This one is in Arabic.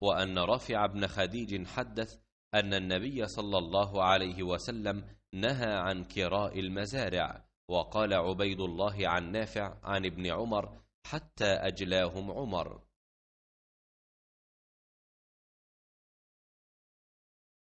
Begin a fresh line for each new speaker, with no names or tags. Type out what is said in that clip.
وأن رافع بن خديج حدث
أن النبي صلى الله عليه وسلم نهى عن كراء
المزارع وقال عبيد الله عن نافع عن ابن عمر حتى أجلاهم
عمر